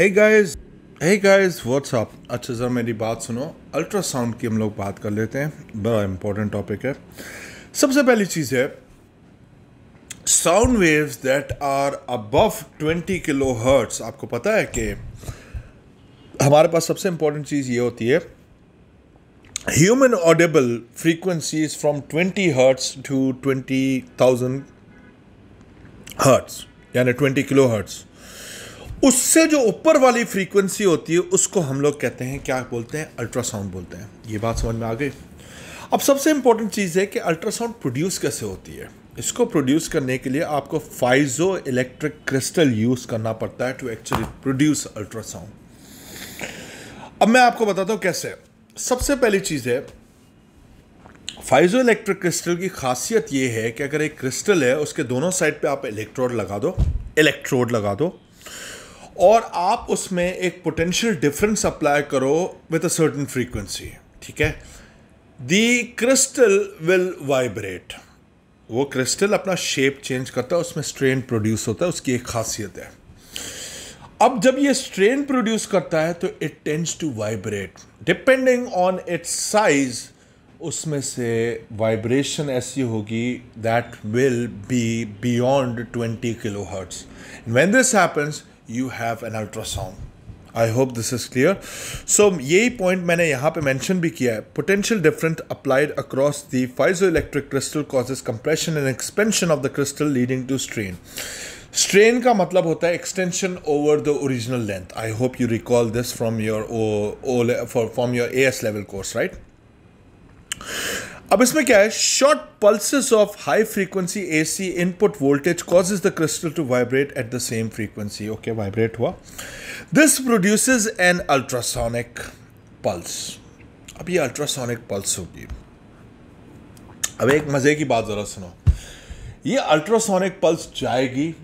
हे guys hey guys what's up अच्छा sir मेरी बात सुनो अल्ट्रासाउंड की हम लोग बात कर लेते हैं बड़ा इंपॉर्टेंट टॉपिक है सबसे पहली चीज़ है sound waves that are above 20 kilohertz आपको पता है कि हमारे पास सबसे इंपॉर्टेंट चीज़ ये होती है human audible frequency from 20 hertz to 20,000 hertz यानी 20 किलो हर्ट्स उससे जो ऊपर वाली फ्रीक्वेंसी होती है उसको हम लोग कहते हैं क्या बोलते हैं अल्ट्रासाउंड बोलते हैं ये बात समझ में आ गई अब सबसे इंपॉर्टेंट चीज़ है कि अल्ट्रासाउंड प्रोड्यूस कैसे होती है इसको प्रोड्यूस करने के लिए आपको फाइजो इलेक्ट्रिक क्रिस्टल यूज़ करना पड़ता है टू एक्चुअली प्रोड्यूस अल्ट्रासाउंड अब मैं आपको बताता हूँ कैसे सबसे पहली चीज़ है फाइजो इलेक्ट्रिक क्रिस्टल की खासियत यह है कि अगर एक क्रिस्टल है उसके दोनों साइड पे आप इलेक्ट्रोड लगा दो इलेक्ट्रोड लगा दो और आप उसमें एक पोटेंशियल डिफरेंस अप्लाई करो विद अ सर्टन फ्रीक्वेंसी ठीक है दी क्रिस्टल विल वाइब्रेट वो क्रिस्टल अपना शेप चेंज करता है उसमें स्ट्रेन प्रोड्यूस होता है उसकी एक खासियत है अब जब ये स्ट्रेन प्रोड्यूस करता है तो it tends to vibrate depending on its size उसमें से वाइब्रेशन ऐसी होगी that will be beyond twenty kilohertz when this happens you have an ultrasound I hope this is clear so यही point मैंने यहाँ पे मेंशन भी किया है potential different applied across the piezoelectric crystal causes compression and expansion of the crystal leading to strain strain का मतलब होता है extension over the original length I hope you recall this from your from your A S level course right अब इसमें क्या है short pulses of high frequency AC input voltage is the crystal to vibrate at the same frequency okay vibrate हुआ this produces an ultrasonic pulse अब ये ultrasonic pulse होगी अब एक मज़े की बात ज़रा सुनो ये अल्ट्रासोनिक पल्स जाएगी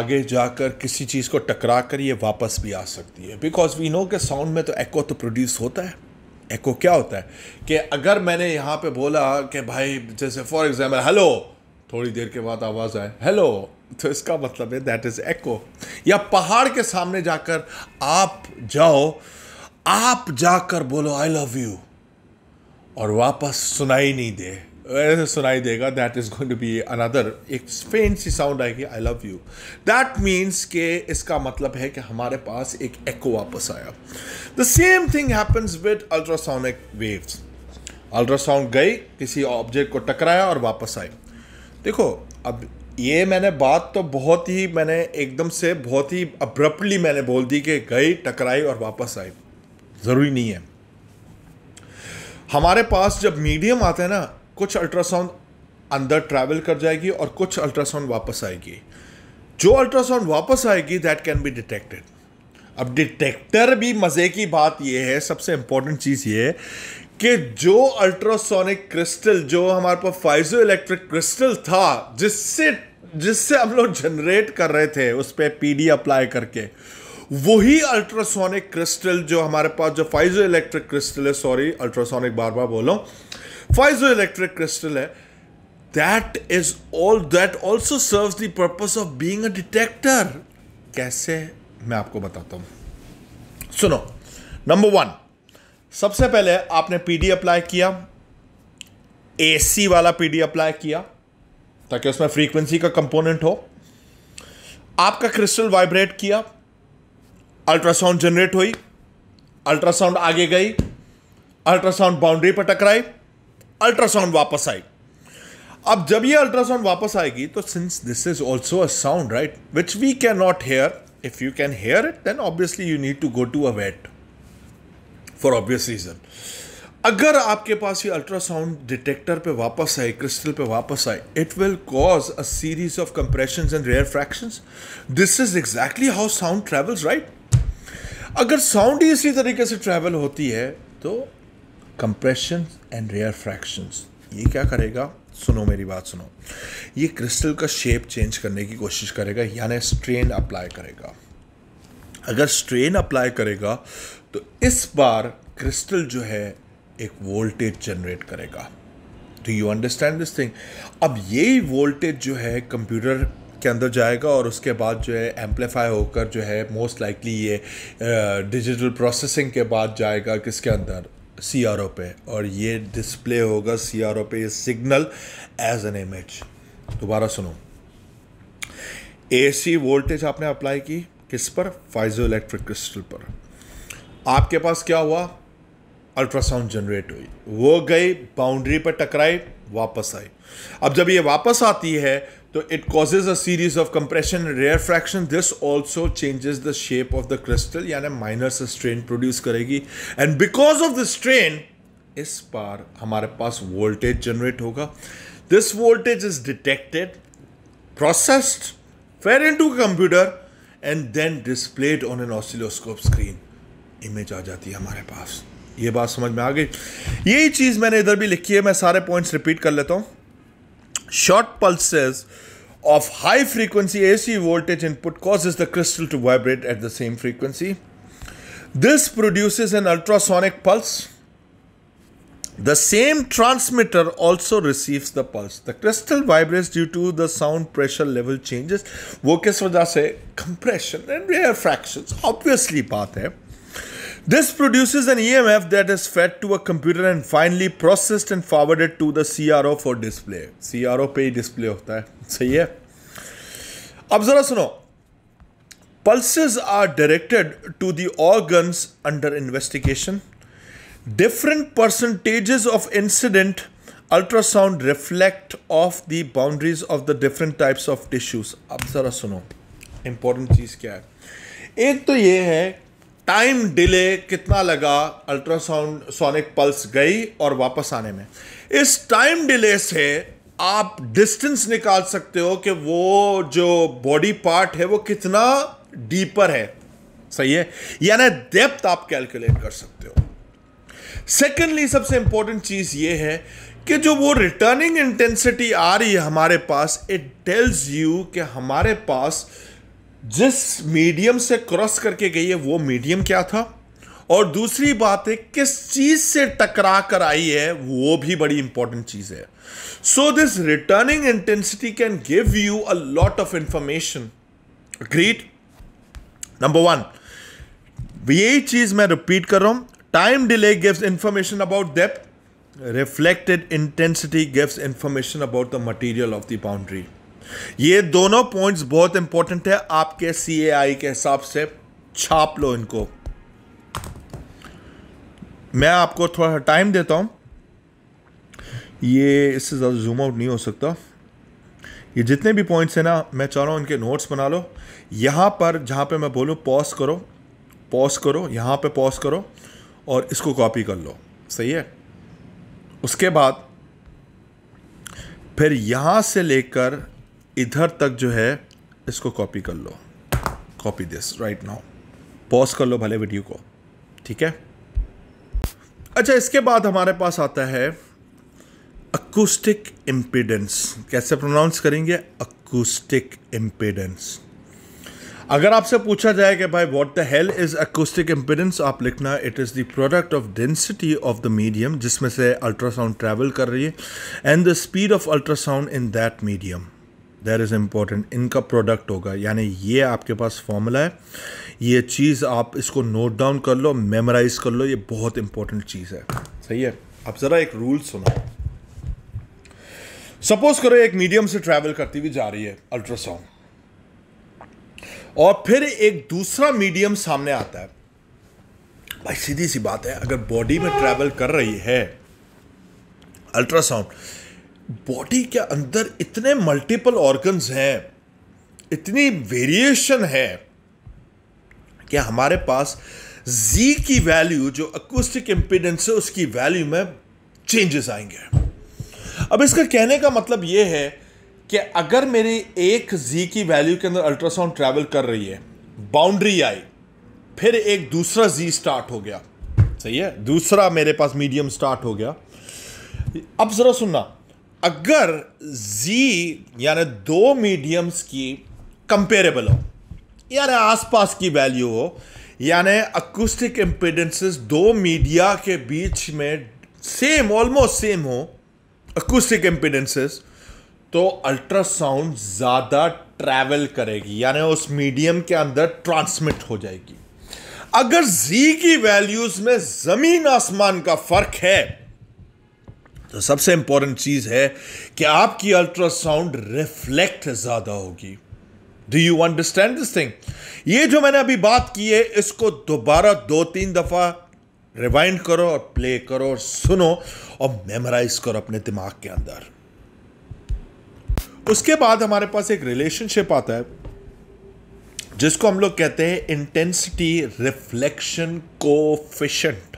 आगे जाकर किसी चीज़ को टकरा कर ये वापस भी आ सकती है बिकॉज वी नो के साउंड में तो एको तो प्रोड्यूस होता है एको क्या होता है कि अगर मैंने यहाँ पे बोला कि भाई जैसे फॉर एग्जाम्पल हेलो थोड़ी देर के बाद आवाज़ आए हेलो तो इसका मतलब है दैट इज़ एको या पहाड़ के सामने जाकर आप जाओ आप जाकर बोलो आई लव यू और वापस सुनाई नहीं दे वैसे सुनाई देगा that is going to be another एक फेंट सी साउंड आएगी I love you that means के इसका मतलब है कि हमारे पास एक एको वापस आया the same thing happens with ultrasonic waves ultrasound गई किसी ऑब्जेक्ट को टकराया और वापस आई देखो अब ये मैंने बात तो बहुत ही मैंने एकदम से बहुत ही अब्रप्टली मैंने बोल दी कि गई टकराई और वापस आई ज़रूरी नहीं है हमारे पास जब मीडियम आते हैं ना कुछ अल्ट्रासाउंड अंदर ट्रैवल कर जाएगी और कुछ अल्ट्रासाउंड वापस आएगी जो अल्ट्रासाउंड वापस आएगी दैट कैन बी डिटेक्टेड अब डिटेक्टर भी मज़े की बात यह है सबसे इंपॉर्टेंट चीज़ ये है कि जो अल्ट्रासोनिक क्रिस्टल जो हमारे पास फाइजो इलेक्ट्रिक क्रिस्टल था जिससे जिससे हम लोग जनरेट कर रहे थे उस पर पी अप्लाई करके वही अल्ट्रासोनिक क्रिस्टल जो हमारे पास जो फाइजो इलेक्ट्रिक क्रिस्टल है सॉरी अल्ट्रासोनिक बार बार बोलो piezoelectric crystal hai that is all that also serves the purpose of being a detector कैसे मैं आपको बताता हूं सुनो नंबर वन सबसे पहले आपने पीडी अप्लाई किया एसी वाला पीडी अप्लाई किया ताकि उसमें फ्रीक्वेंसी का कंपोनेंट हो आपका क्रिस्टल वाइब्रेट किया अल्ट्रासाउंड जनरेट हुई अल्ट्रासाउंड आगे गई अल्ट्रासाउंड बाउंड्री पर टकराई अल्ट्रासाउंड वापस आई अब जब ये अल्ट्रासाउंड वापस आएगी तो since this is also a sound right which we can not hear if you can hear it then obviously you need to go to a vet for obvious reason अगर आपके पास ये अल्ट्रासाउंड डिटेक्टर पे वापस आए crystal पे वापस आए it will cause a series of compression and rarefaction this is exactly how sound travels right अगर साउंड ही इसी तरीके से ट्रैवल होती है तो कंप्रेशन एंड रेयर फ्रैक्शंस ये क्या करेगा सुनो मेरी बात सुनो ये क्रिस्टल का शेप चेंज करने की कोशिश करेगा यानी स्ट्रेन अप्लाई करेगा अगर स्ट्रेन अप्लाई करेगा तो इस बार क्रिस्टल जो है एक वोल्टेज जनरेट करेगा do you understand this thing अब यही वोल्टेज जो है कंप्यूटर के अंदर जाएगा और उसके बाद जो है एम्पलीफाई होकर जो है मोस्ट लाइकली ये डिजिटल uh, प्रोसेसिंग के बाद जाएगा किसके अंदर सी आर ओ पे और ये डिस्प्ले होगा सी आर ओ पे ये सिग्नल एज एन इमेज दोबारा सुनो एसी वोल्टेज आपने अप्लाई की किस पर फाइजो इलेक्ट्रिक क्रिस्टल पर आपके पास क्या हुआ अल्ट्रासाउंड जनरेट हुई वो गई बाउंड्री पर टकराई वापस आई अब जब ये वापस आती है तो it causes a series of compression rarefaction this also changes the shape of the crystal यानी माइनर से स्ट्रेन प्रोड्यूस करेगी and because of the strain इस बार हमारे पास वोल्टेज जनरेट होगा this voltage is detected processed fed into computer and then displayed on an oscilloscope screen image आ जाती है हमारे पास ये बात समझ में आ गई यही चीज़ मैंने इधर भी लिखी है मैं सारे पॉइंट्स रिपीट कर लेता हूँ Short pulses of high frequency AC voltage input causes the crystal to vibrate at the same frequency. This produces an ultrasonic pulse. The same transmitter also receives the pulse. The crystal vibrates due to the sound pressure level changes. वो किस वजह से compression and rare fractions obviously बात है this produces an EMF that is fed to a computer and finally processed and forwarded to the CRO for display. CRO पे ही display होता है सही है अब जरा सुनो Pulses are directed to the organs under investigation. Different percentages of incident ultrasound reflect off the boundaries of the different types of tissues. अब जरा सुनो important चीज़ क्या है एक तो ये है टाइम डिले कितना लगा अल्ट्रासाउंड सोनिक पल्स गई और वापस आने में इस टाइम डिले से आप डिस्टेंस निकाल सकते हो कि वो जो बॉडी पार्ट है वो कितना डीपर है सही है यानी डेप्थ आप कैलकुलेट कर सकते हो सेकेंडली सबसे इंपॉर्टेंट चीज ये है कि जो वो रिटर्निंग इंटेंसिटी आ रही है हमारे पास इट टेल्स यू कि हमारे पास जिस मीडियम से क्रॉस करके गई है वो मीडियम क्या था और दूसरी बात है किस चीज से टकरा कर आई है वो भी बड़ी इंपॉर्टेंट चीज है so this returning intensity can give you a lot of information great number one यही चीज मैं रिपीट कर रहा हूं time delay gives information about depth reflected intensity gives information about the material of the boundary ये दोनों points बहुत important है आपके सी के हिसाब से छाप लो इनको मैं आपको थोड़ा टाइम देता हूं ये इससे ज़्यादा जूम आउट नहीं हो सकता ये जितने भी पॉइंट्स हैं ना मैं चाह रहा हूं इनके नोट्स बना लो यहां पर जहां पे मैं बोलूं पॉज करो पॉज करो यहां पे पॉज करो और इसको कॉपी कर लो सही है उसके बाद फिर यहां से लेकर इधर तक जो है इसको कॉपी कर लो copy this right now pause कर लो भले वीडियो को ठीक है अच्छा इसके बाद हमारे पास आता है अकूस्टिक इम्पीडेंस कैसे प्रोनाउंस करेंगे अकूस्टिक इम्पीडेंस अगर आपसे पूछा जाए कि भाई what the hell is acoustic impedance आप लिखना it is the product of density of the medium जिसमें से अल्ट्रासाउंड ट्रैवल कर रही है and the speed of ultrasound in that medium that is important इनका प्रोडक्ट होगा यानी ये आपके पास फॉर्मूला है ये चीज़ आप इसको नोट डाउन कर लो मेमोराइज कर लो ये बहुत इंपॉर्टेंट चीज़ है सही है अब ज़रा एक रूल सुना सपोज करो एक मीडियम से ट्रैवल करती हुई जा रही है अल्ट्रासाउंड और फिर एक दूसरा मीडियम सामने आता है भाई सीधी सी बात है अगर बॉडी में ट्रैवल कर रही है अल्ट्रासाउंड बॉडी के अंदर इतने मल्टीपल ऑर्गन्स हैं इतनी वेरिएशन है कि हमारे पास जी की वैल्यू जो अक्विस्टिक इम्पीडेंस है उसकी वैल्यू में चेंजेस आएंगे अब इसका कहने का मतलब यह है कि अगर मेरी एक जी की वैल्यू के अंदर अल्ट्रासाउंड ट्रैवल कर रही है बाउंड्री आई फिर एक दूसरा जी स्टार्ट हो गया सही है दूसरा मेरे पास मीडियम स्टार्ट हो गया अब ज़रा सुनना अगर जी यानी दो मीडियम्स की कंपेरेबल हो यानी आसपास की वैल्यू हो यानी अकुस्टिक इम्पिडेंसेस दो मीडिया के बीच में सेम ऑलमोस्ट सेम हो अकुस्टिक इम्पिडेंसेस तो अल्ट्रासाउंड ज़्यादा ट्रैवल करेगी यानी उस मीडियम के अंदर ट्रांसमिट हो जाएगी अगर जी की वैल्यूज़ में ज़मीन आसमान का फ़र्क है तो सबसे इंपॉर्टेंट चीज़ है कि आपकी अल्ट्रासाउंड रिफ्लेक्ट ज़्यादा होगी do you understand this thing ये जो मैंने अभी बात की है इसको दोबारा दो तीन दफ़ा रिवाइंड करो और प्ले करो और सुनो और मेमोराइज करो अपने दिमाग के अंदर उसके बाद हमारे पास एक रिलेशनशिप आता है जिसको हम लोग कहते हैं intensity reflection coefficient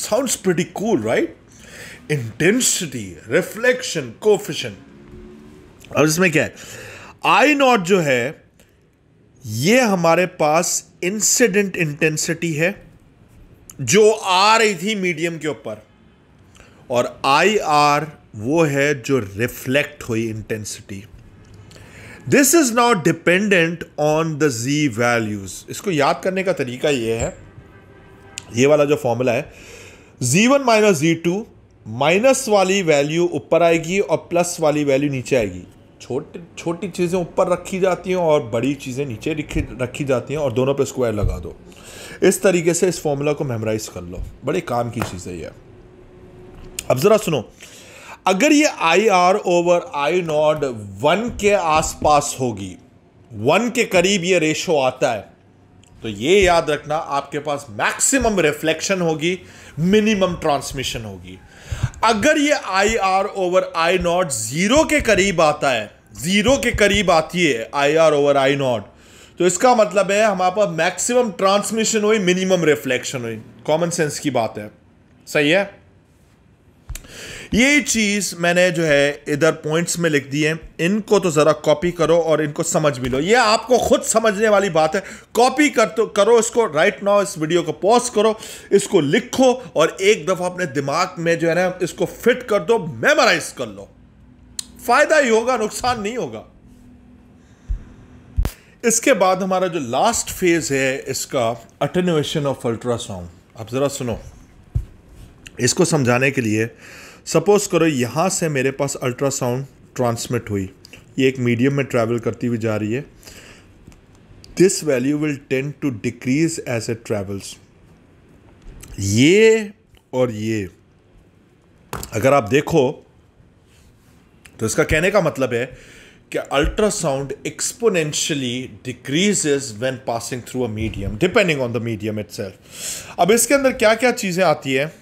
sounds pretty cool right intensity reflection coefficient अब इसमें क्या है आई नॉट जो है ये हमारे पास इंसिडेंट इंटेंसिटी है जो आ रही थी मीडियम के ऊपर और आई आर वो है जो रिफ्लेक्ट हुई intensity this is not dependent on the Z values इसको याद करने का तरीका ये है ये वाला जो फॉर्मूला है Z one minus Z two minus वाली वैल्यू ऊपर आएगी और प्लस वाली वैल्यू नीचे आएगी छोटी छोटी चीज़ें ऊपर रखी जाती हैं और बड़ी चीज़ें नीचे रखी रखी जाती हैं और दोनों पे स्क्वायर लगा दो इस तरीके से इस फॉर्मूला को मेमोराइज कर लो बड़े काम की चीज़ है ये अब ज़रा सुनो अगर ये I R over I nought one के आसपास होगी वन के करीब ये रेशो आता है तो ये याद रखना आपके पास मैक्सिमम रिफ्लेक्शन होगी मिनिमम ट्रांसमिशन होगी अगर ये I R over I nought zero के करीब आता है ज़ीरो के करीब आती है I R over I nought तो इसका मतलब है हमारे पास मैक्सिमम ट्रांसमिशन हुई मिनिमम रिफ्लेक्शन हुई कॉमन सेंस की बात है सही है ये चीज़ मैंने जो है इधर पॉइंट्स में लिख दी है इनको तो ज़रा कॉपी करो और इनको समझ भी लो ये आपको खुद समझने वाली बात है कॉपी कर तो करो इसको राइट नाउ इस वीडियो को पॉज करो इसको लिखो और एक दफ़ा अपने दिमाग में जो है ना इसको फिट कर दो मेमोराइज कर लो फ़ायदा ही होगा नुकसान नहीं होगा इसके बाद हमारा जो लास्ट फेज है इसका अटेनुएशन ऑफ अल्ट्रासाउंड आप ज़रा सुनो इसको समझाने के लिए सपोज़ करो यहाँ से मेरे पास अल्ट्रासाउंड ट्रांसमिट हुई ये एक मीडियम में ट्रैवल करती हुई जा रही है this value will tend to decrease as a travels ये और ये अगर आप देखो तो इसका कहने का मतलब है कि ultrasound exponentially decreases when passing through a medium depending on the medium it अब इसके अंदर क्या क्या चीज़ें आती है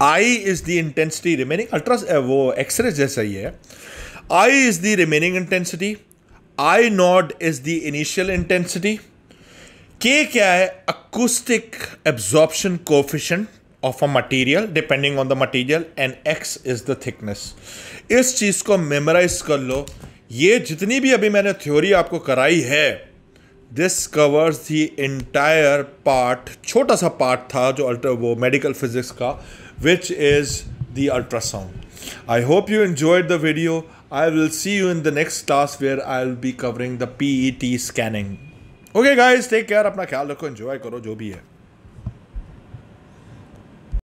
I is the intensity remaining ultra वो एक्सरे जैसा ही है I is the remaining intensity I not is the initial intensity के क्या है acoustic absorption coefficient of a material depending on the material and x is the thickness इस चीज़ को मेमोराइज कर लो ये जितनी भी अभी मैंने थ्योरी आपको कराई है this covers the entire part छोटा सा पार्ट था जो अल्ट्रा वो मेडिकल फिजिक्स का which is the ultrasound. I hope you enjoyed the video. I will see you in the next class where I'll be covering the PET scanning. Okay guys, take care. अपना ख्याल रखो enjoy करो जो भी है